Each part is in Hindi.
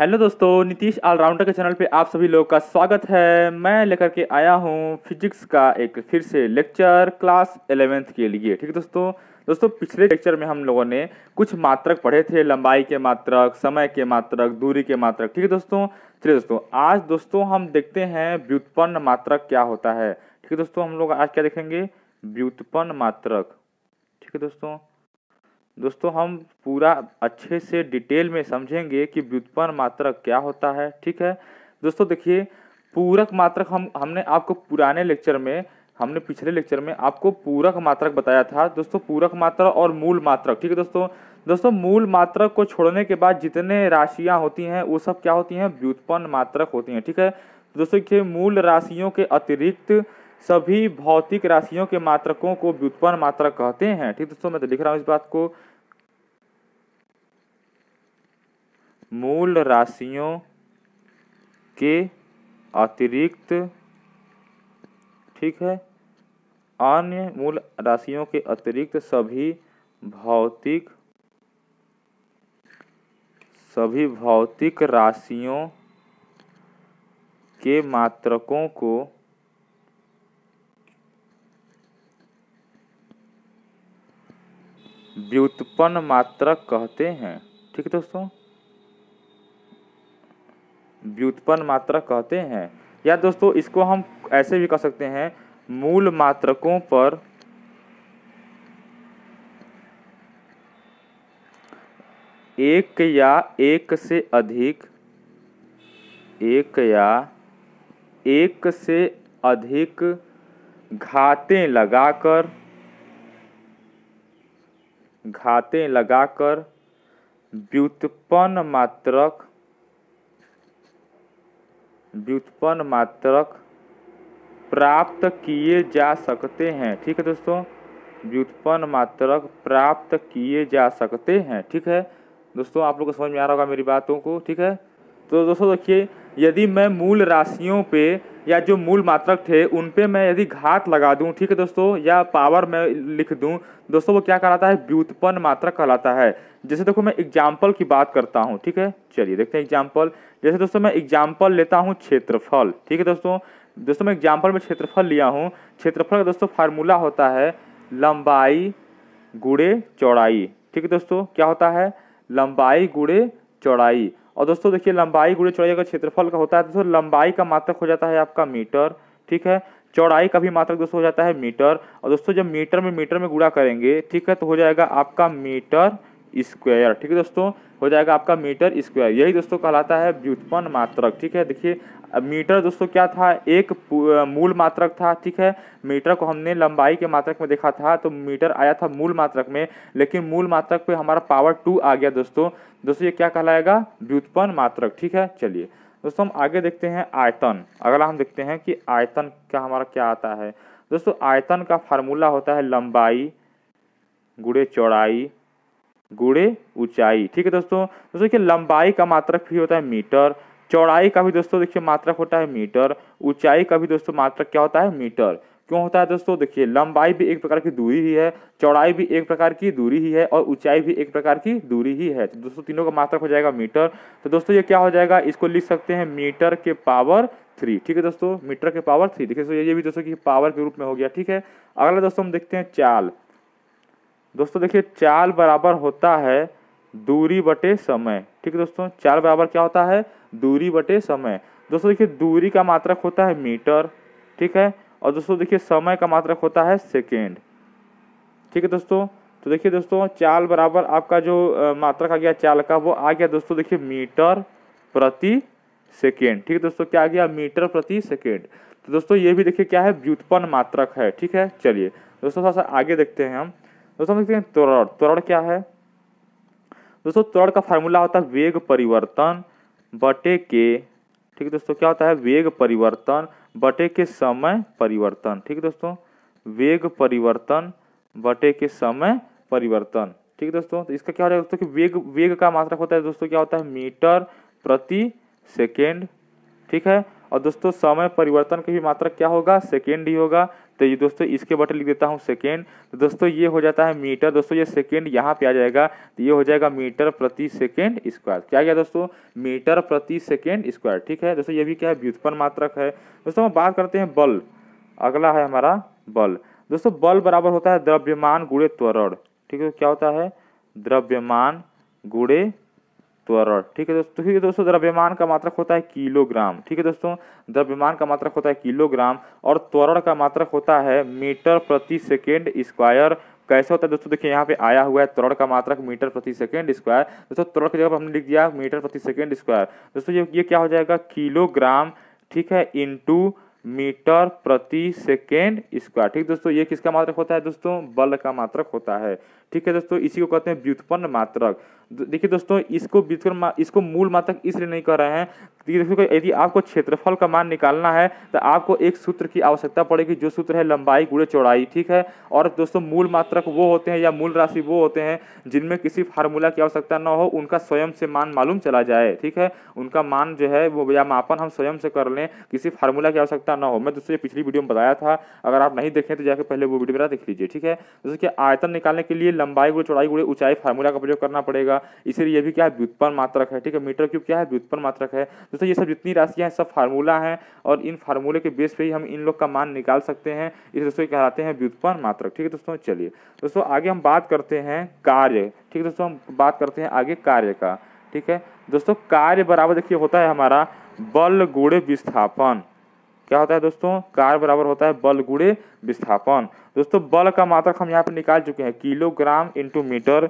हेलो दोस्तों नीतीश ऑलराउंडर के चैनल पे आप सभी लोग का स्वागत है मैं लेकर के आया हूँ फिजिक्स का एक फिर से लेक्चर क्लास एलेवेंथ के लिए ठीक है दोस्तों दोस्तों पिछले लेक्चर में हम लोगों ने कुछ मात्रक पढ़े थे लंबाई के मात्रक समय के मात्रक दूरी के मात्रक ठीक है दोस्तों चलिए दोस्तों आज दोस्तों हम देखते हैं व्युत्पन्न मात्रक क्या होता है ठीक है दोस्तों हम लोग आज क्या देखेंगे व्युत्पन्न मात्रक ठीक है दोस्तों दोस्तों हम पूरा अच्छे से डिटेल में समझेंगे कि व्युत्पन्न मात्रक क्या होता है ठीक है दोस्तों देखिए पूरक मात्रक हम हमने आपको पुराने लेक्चर में हमने पिछले लेक्चर में आपको पूरक मात्रक बताया था दोस्तों पूरक मात्रक और मूल मात्रक ठीक है दोस्तों दोस्तों मूल मात्रक को छोड़ने के बाद जितने राशियां होती हैं वो सब क्या होती हैं व्युत्पन्न मात्रक होती हैं ठीक है दोस्तों देखिए मूल राशियों के अतिरिक्त सभी भौतिक राशियों के मात्रकों को व्युत्पन्न मात्रक कहते हैं ठीक दोस्तों मैं तो लिख रहा हूं इस बात को मूल राशियों के अतिरिक्त ठीक है अन्य मूल राशियों के अतिरिक्त सभी भौतिक सभी भौतिक राशियों के मात्रकों को व्युत्पन्न मात्रक कहते हैं ठीक है दोस्तों व्युत्पन्न मात्रक कहते हैं या दोस्तों इसको हम ऐसे भी कह सकते हैं मूल मात्रकों पर एक या एक से अधिक एक या एक से अधिक घाते लगाकर घाते लगाकर व्युत्पन्न मात्रक व्युत्पन्न मात्रक प्राप्त किए जा सकते हैं ठीक है दोस्तों व्युत्पन्न मात्रक प्राप्त किए जा सकते हैं ठीक है दोस्तों आप लोग को समझ में आ रहा होगा मेरी बातों को ठीक है तो दोस्तों देखिए यदि मैं मूल राशियों पे या जो मूल मात्रक थे उन पे मैं यदि घात लगा दूं ठीक है दोस्तों या पावर में लिख दूं दोस्तों वो क्या कहलाता है व्युत्पन्न मात्रक कहलाता है जैसे देखो मैं एग्जाम्पल की बात करता हूँ ठीक है चलिए देखते हैं एग्जाम्पल जैसे दोस्तों मैं एग्जाम्पल लेता हूँ क्षेत्रफल ठीक है दोस्तों दोस्तों मैं एग्जाम्पल में क्षेत्रफल लिया हूँ क्षेत्रफल का दोस्तों फार्मूला होता है लंबाई गुड़े चौड़ाई ठीक है दोस्तों क्या होता है लंबाई गुड़े चौड़ाई और दोस्तों देखिए लंबाई गुड़े चौड़ाई अगर क्षेत्रफल का होता है दोस्तों लंबाई का मात्रक हो जाता है आपका मीटर ठीक है चौड़ाई का भी मात्रक दोस्तों हो जाता है मीटर और दोस्तों जब मीटर में मीटर में गुड़ा करेंगे ठीक है तो हो जाएगा आपका मीटर स्क्वायर ठीक है दोस्तों हो जाएगा आपका मीटर स्क्वायर यही दोस्तों कहलाता है व्युत्पन्न मात्रक ठीक है देखिए मीटर दोस्तों क्या था एक मूल मात्रक था ठीक है मीटर को हमने लंबाई के मात्रक में देखा था तो मीटर आया था मूल मात्रक में लेकिन मूल मात्रक पे हमारा पावर टू आ गया दोस्तों दोस्तों ये क्या कहलाएगा व्युत्पन्न मात्रक ठीक है चलिए दोस्तों हम आगे देखते हैं आयतन अगला हम देखते हैं कि आयतन का हमारा क्या आता है दोस्तों आयतन का फार्मूला होता है लंबाई गुड़े चौड़ाई गुड़े ऊंचाई ठीक है दोस्तों दोस्तों देखिए लंबाई का मात्रक भी होता है मीटर चौड़ाई का भी दोस्तों देखिए मात्रक होता है मीटर ऊंचाई का भी दोस्तों मात्रक क्या होता है मीटर क्यों होता है दोस्तों देखिए लंबाई भी एक प्रकार की दूरी ही है चौड़ाई भी एक प्रकार की दूरी ही है और ऊंचाई भी एक प्रकार की दूरी ही है तो दोस्तों तीनों का मात्रक हो जाएगा मीटर तो दोस्तों ये क्या हो जाएगा इसको लिख सकते हैं मीटर के पावर थ्री ठीक है दोस्तों मीटर के पावर थ्री देखिए दोस्तों ये भी दोस्तों की पावर के रूप में हो गया ठीक है अगला दोस्तों हम देखते हैं चाल दोस्तों देखिए चाल बराबर होता है दूरी बटे समय ठीक है दोस्तों चाल बराबर क्या होता है दूरी बटे समय दोस्तों देखिए दूरी का मात्रक होता है मीटर ठीक है और दोस्तों देखिए समय का मात्रक होता है सेकेंड ठीक है दोस्तों तो देखिए दोस्तों चाल बराबर आपका जो मात्रक आ गया चाल का वो आ गया दोस्तों देखिए मीटर प्रति सेकेंड ठीक है दोस्तों क्या आ गया मीटर प्रति सेकेंड तो दोस्तों ये भी देखिए क्या है व्युत्पन्न मात्रक है ठीक है चलिए दोस्तों थोड़ा सा आगे देखते हैं हम दोस्तों हम देखते हैं त्वरण त्वरण क्या है दोस्तों त्वरण का फार्मूला होता है वेग परिवर्तन बटे के ठीक है दोस्तों क्या होता है वेग परिवर्तन बटे के समय परिवर्तन ठीक है दोस्तों वेग परिवर्तन बटे के समय परिवर्तन ठीक है दोस्तों तो इसका क्या हो जाएगा दोस्तों कि वेग वेग का मात्रक होता है दोस्तों क्या होता है मीटर प्रति सेकेंड ठीक है और दोस्तों समय परिवर्तन का भी मात्रक क्या होगा सेकेंड ही होगा तो ये दोस्तों इसके बटन लिख देता हूँ सेकेंड तो दोस्तों ये हो जाता है मीटर दोस्तों ये सेकेंड यहाँ पे आ जाएगा तो ये हो जाएगा मीटर प्रति सेकेंड स्क्वायर क्या गया दोस्तों मीटर प्रति सेकेंड स्क्वायर ठीक है दोस्तों ये भी क्या है व्युत्पन्न मात्रक है दोस्तों हम बात करते हैं बल अगला है हमारा बल दोस्तों बल बराबर होता है द्रव्यमान गुड़े त्वरण ठीक है क्या होता है द्रव्यमान गुड़े त्वरण ठीक है दोस्तों ठीक है दोस्तों द्रव्यमान का मात्रक होता है किलोग्राम ठीक है दोस्तों द्रव्यमान का मात्रक होता है किलोग्राम और त्वरण का मात्रक होता है मीटर प्रति सेकेंड स्क्वायर कैसा होता है दोस्तों देखिए यहाँ पे आया हुआ है त्वरण का मात्रक मीटर प्रति सेकेंड स्क्वायर दोस्तों त्वरण की जगह पर हमने लिख दिया मीटर प्रति सेकेंड स्क्वायर दोस्तों ये क्या हो जाएगा किलोग्राम ठीक है इंटू मीटर प्रति सेकेंड स्क्वायर ठीक दोस्तों ये किसका मात्रक होता है दोस्तों बल का मात्रक होता है ठीक है दोस्तों इसी को कहते हैं व्युत्पन्न मात्रक देखिए दोस्तों इसको व्युत्पन्न इसको मूल मात्रक इसलिए नहीं कह रहे हैं यदि आपको क्षेत्रफल का मान निकालना है तो आपको एक सूत्र की आवश्यकता पड़ेगी जो सूत्र है लंबाई गुड़े चौड़ाई ठीक है और दोस्तों मूल मात्रक वो होते हैं या मूल राशि वो होते हैं जिनमें किसी फार्मूला की आवश्यकता ना हो उनका स्वयं से मान मालूम चला जाए ठीक है उनका मान जो है वो या मापन हम स्वयं से कर लें किसी फार्मूला की आवश्यकता ना हो मैं दोस्तों पिछली वीडियो में बताया था अगर आप नहीं देखें तो जाकर पहले वो वीडियो मेरा देख लीजिए ठीक है जैसे कि आयतन निकालने के लिए लंबाई गुड़े चौड़ाई गुड़े ऊंचाई फार्मूला का प्रयोग करना पड़ेगा इसीलिए भी क्या है व्युत्पन्न मात्रक है ठीक है मीटर क्यूब क्या है व्युत्पन्न मात्रक है दोस्तों ये सब जितनी राशियाँ हैं सब फार्मूला हैं और इन फार्मूले के बेस पर ही हम इन लोग का मान निकाल सकते हैं इस दोस्तों कहलाते हैं व्युत्पन्न मात्रक ठीक है दोस्तों चलिए दोस्तों आगे हम बात करते हैं कार्य ठीक है दोस्तों हम बात करते हैं आगे कार्य का ठीक है दोस्तों कार्य बराबर देखिए होता है हमारा बल गुड़े विस्थापन क्या होता है दोस्तों कार्य बराबर होता है बल गुड़े विस्थापन दोस्तों बल का मात्रक हम यहाँ पर निकाल चुके हैं kilogram into metre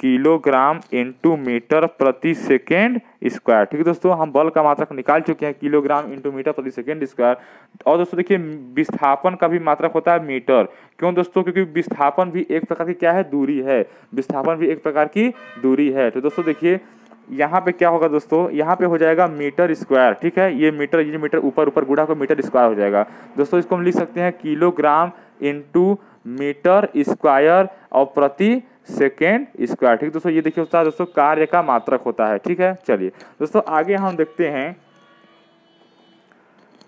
kilogram into metre प्रति सेकेंड स्क्वायर ठीक है दोस्तों हम बल का मात्रक निकाल चुके हैं किलोग्राम इंटू मीटर प्रति सेकेंड स्क्वायर और दोस्तों देखिए विस्थापन का भी मात्रक होता है मीटर क्यों दोस्तों क्योंकि विस्थापन भी एक प्रकार की क्या है दूरी है विस्थापन भी एक प्रकार की दूरी है तो दोस्तों देखिए यहाँ पे क्या होगा दोस्तों यहाँ पे हो जाएगा मीटर स्क्वायर ठीक है ये मीटर ये मीटर ऊपर ऊपर गुड़ा को मीटर स्क्वायर हो जाएगा दोस्तों इसको हम लिख सकते हैं किलोग्राम इंटू मीटर स्क्वायर और प्रति सेकेंड स्क्वायर ठीक दोस्तों ये देखिए होता है दोस्तों कार्य का मात्रक होता है ठीक है चलिए दोस्तों आगे हम देखते हैं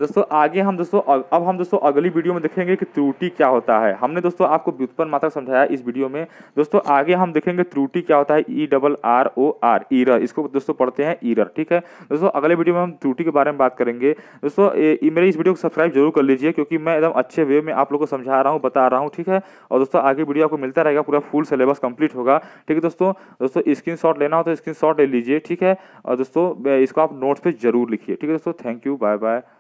दोस्तों आगे हम दोस्तों अब हम दोस्तों अगली वीडियो में देखेंगे कि त्रुटि क्या होता है हमने दोस्तों आपको व्युत्पन्न मात्रा समझाया इस वीडियो में दोस्तों आगे हम देखेंगे त्रुटि क्या होता है E double R O R error इसको दोस्तों पढ़ते हैं ईरर ठीक है दोस्तों अगले वीडियो में हम त्रुटि के बारे में बात करेंगे दोस्तों मेरे इस वीडियो को सब्सक्राइब जरूर कर लीजिए क्योंकि मैं एकदम अच्छे वे में आप लोग को समझा रहा हूँ बता रहा हूँ ठीक है और दोस्तों आगे वीडियो आपको मिलता रहेगा पूरा फुल सिलेबस कंप्लीट होगा ठीक है दोस्तों दोस्तों स्क्रीन लेना हो तो स्क्रीन ले लीजिए ठीक है और दोस्तों इसको आप नोट्स पर जरूर लिखिए ठीक है दोस्तों थैंक यू बाय बाय